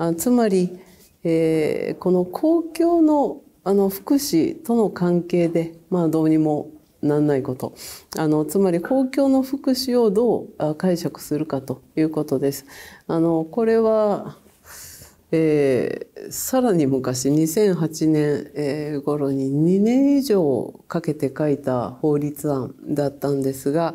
あつまり、えー、この公共のあの福祉との関係で、まあ、どうにもなんないことあのつまり公共の福祉をどう解釈するかということです。あのこれはえー、さらに昔2008年、えー、頃に2年以上かけて書いた法律案だったんですが、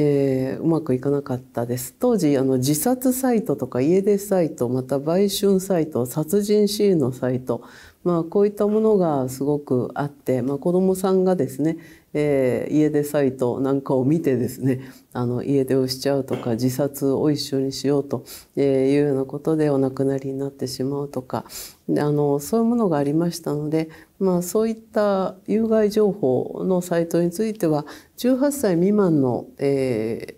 えー、うまくいかなかったです当時あの自殺サイトとか家出サイトまた売春サイト殺人シーンのサイトまあ、こういったものがすごくあって、まあ、子どもさんがですね、えー、家出サイトなんかを見てですねあの家出をしちゃうとか自殺を一緒にしようというようなことでお亡くなりになってしまうとかあのそういうものがありましたので、まあ、そういった有害情報のサイトについては18歳未満の、えー、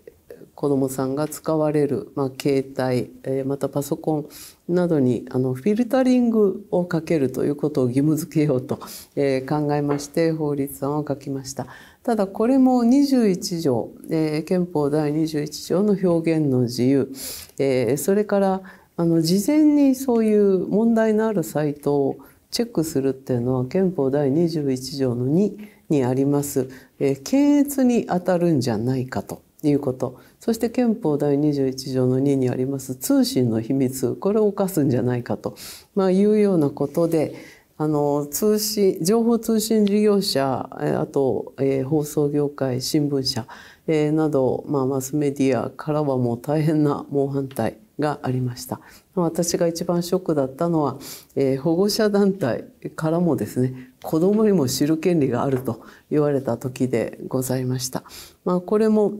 子どもさんが使われる、まあ、携帯、えー、またパソコンなどにあのフィルタリングをかけるということを義務付けようと、えー、考えまして法律案を書きました。ただこれも21条、えー、憲法第21条の表現の自由、えー、それからあの事前にそういう問題のあるサイトをチェックするっていうのは憲法第21条の2にあります、えー、検閲に当たるんじゃないかと。いうこと。そして憲法第21条の2にあります通信の秘密、これを犯すんじゃないかと、まあ、いうようなことで、あの通信情報通信事業者あと、えー、放送業界新聞社、えー、など、まあ、マスメディアからはもう大変な猛反対がありました私が一番ショックだったのは、えー、保護者団体からもですね子どもにも知る権利があると言われた時でございました。まあ、これも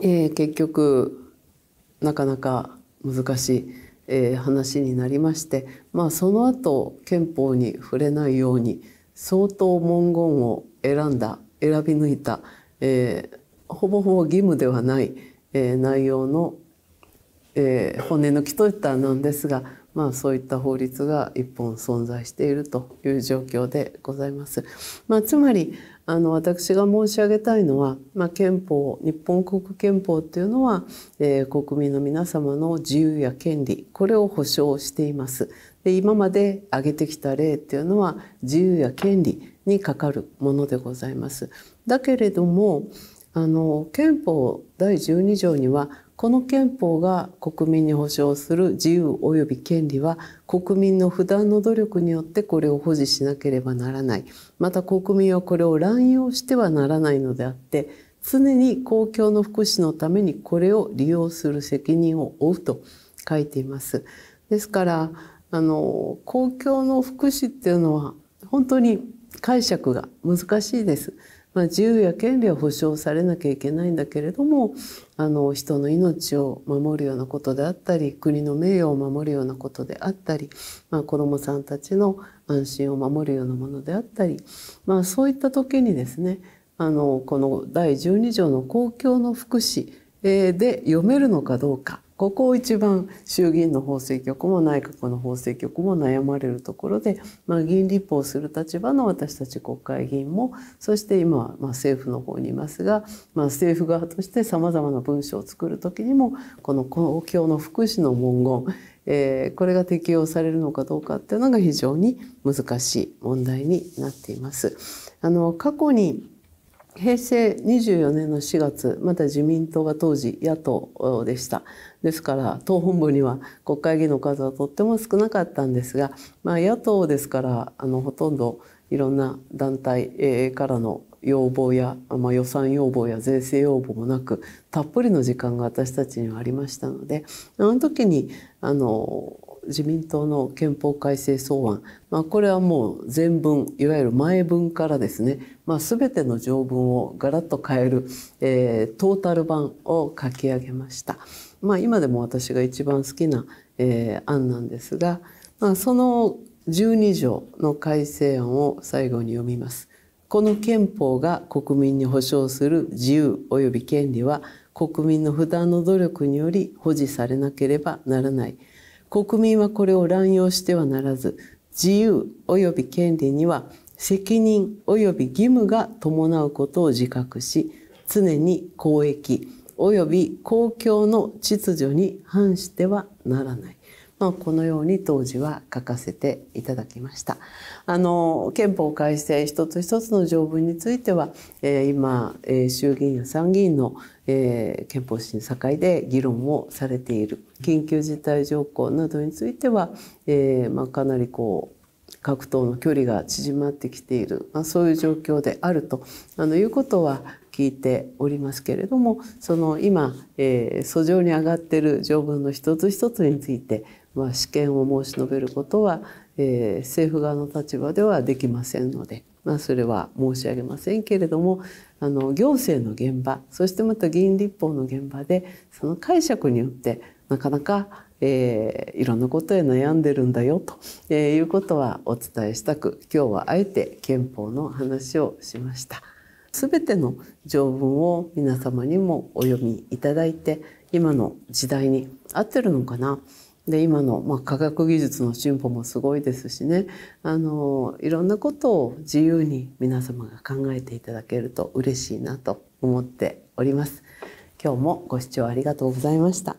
えー、結局なかなか難しい、えー、話になりまして、まあ、その後憲法に触れないように相当文言を選んだ選び抜いた、えー、ほぼほぼ義務ではない、えー、内容の、えー、骨抜きといったなんですがまあ、そういった法律が一本存在しているという状況でございます。まあ、つまりあの私が申し上げたいのは、まあ、憲法日本国憲法というのは、えー、国民の皆様の自由や権利これを保障しています。で今まで挙げてきた例っていうのは自由や権利にかかるものでございます。だけれどもあの憲法第12条にはこの憲法が国民に保障する自由及び権利は国民の不断の努力によってこれを保持しなければならないまた国民はこれを乱用してはならないのであって常に公共の福祉のためにこれを利用する責任を負うと書いています。ですからあの公共の福祉っていうのは本当に解釈が難しいです。まあ、自由や権利は保障されなきゃいけないんだけれどもあの人の命を守るようなことであったり国の名誉を守るようなことであったり、まあ、子どもさんたちの安心を守るようなものであったり、まあ、そういった時にですねあのこの第12条の公共の福祉で読めるのかどうか。ここを一番衆議院の法制局も内閣の法制局も悩まれるところで、まあ、議員立法をする立場の私たち国会議員もそして今はま政府の方にいますが、まあ、政府側としてさまざまな文書を作る時にもこの公共の福祉の文言えー、これが適用されるのかどうかっていうのが非常に難しい問題になっています。あの過去に平成24年の4月また自民党が当時野党でしたですから党本部には国会議員の数はとっても少なかったんですが、まあ、野党ですからあのほとんどいろんな団体からの要望や、まあ、予算要望や税制要望もなくたっぷりの時間が私たちにはありましたのであの時にあの自民党の憲法改正草案、まあ、これはもう前文いわゆる前文からですね、まあ、全ての条文をガラッと変える、えー、トータル版を書き上げました、まあ、今でも私が一番好きな、えー、案なんですが、まあ、その12条の改正案を最後に読みます。この憲法が国民に保障する自由及び権利は国民の不断の努力により保持されなければならない。国民はこれを乱用してはならず自由及び権利には責任及び義務が伴うことを自覚し常に公益及び公共の秩序に反してはならない。まこのように当時は書かせていただきました。あの憲法改正一つ一つの条文については、えー、今、えー、衆議院や参議院の、えー、憲法審査会で議論をされている緊急事態条項などについては、えまあ、かなりこう各党の距離が縮まってきている、まあ、そういう状況であるとあのいうことは聞いておりますけれどもその今、えー、訴状に上がっている条文の一つ一つについてまあ、試験を申し述べることは、えー、政府側の立場ではできませんので、まあ、それは申し上げませんけれどもあの行政の現場そしてまた議員立法の現場でその解釈によってなかなか、えー、いろんなことへ悩んでるんだよと、えー、いうことはお伝えしたく今日はあえて憲法の話をしました。すべての条文を皆様にもお読みいただいて今の時代に合ってるのかなで今の、まあ、科学技術の進歩もすごいですしねあのいろんなことを自由に皆様が考えていただけると嬉しいなと思っております。今日もご視聴ありがとうございました。